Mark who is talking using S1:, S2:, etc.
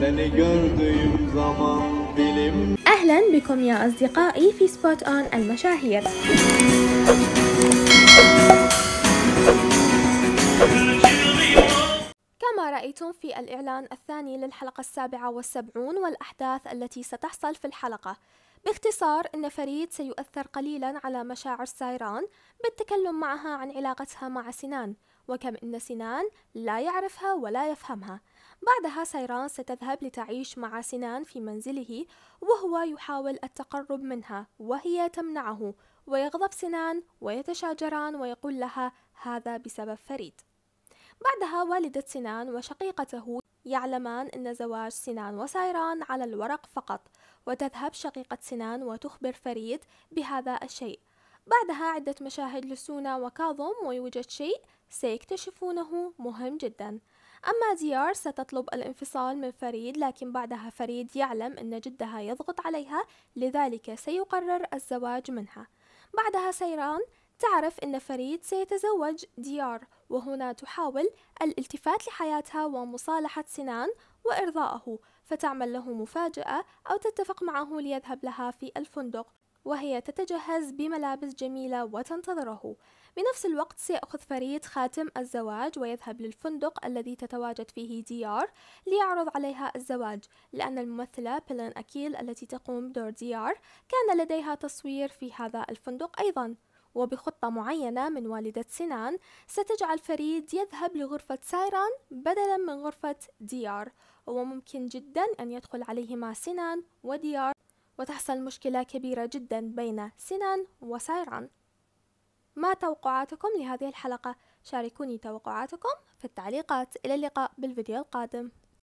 S1: Seni gördüğüm zaman أهلا بكم يا أصدقائي في سبوت أون المشاهير كما رأيتم في الإعلان الثاني للحلقة السابعة والسبعون والأحداث التي ستحصل في الحلقة باختصار أن فريد سيؤثر قليلا على مشاعر سايران بالتكلم معها عن علاقتها مع سنان وكم إن سنان لا يعرفها ولا يفهمها بعدها سيران ستذهب لتعيش مع سنان في منزله وهو يحاول التقرب منها وهي تمنعه ويغضب سنان ويتشاجران ويقول لها هذا بسبب فريد بعدها والدة سنان وشقيقته يعلمان أن زواج سنان وسيران على الورق فقط وتذهب شقيقة سنان وتخبر فريد بهذا الشيء بعدها عدة مشاهد لسونا وكاظم ويوجد شيء سيكتشفونه مهم جدا أما ديار ستطلب الانفصال من فريد لكن بعدها فريد يعلم أن جدها يضغط عليها لذلك سيقرر الزواج منها بعدها سيران تعرف أن فريد سيتزوج ديار وهنا تحاول الالتفات لحياتها ومصالحة سنان وإرضائه فتعمل له مفاجأة أو تتفق معه ليذهب لها في الفندق وهي تتجهز بملابس جميلة وتنتظره بنفس الوقت سيأخذ فريد خاتم الزواج ويذهب للفندق الذي تتواجد فيه ديار ليعرض عليها الزواج لأن الممثلة بيلين أكيل التي تقوم بدور ديار كان لديها تصوير في هذا الفندق أيضا وبخطة معينة من والدة سنان ستجعل فريد يذهب لغرفة سايران بدلا من غرفة ديار وممكن جدا أن يدخل عليهما سنان وديار وتحصل مشكلة كبيرة جدا بين سنان وسيران ما توقعاتكم لهذه الحلقة؟ شاركوني توقعاتكم في التعليقات إلى اللقاء بالفيديو القادم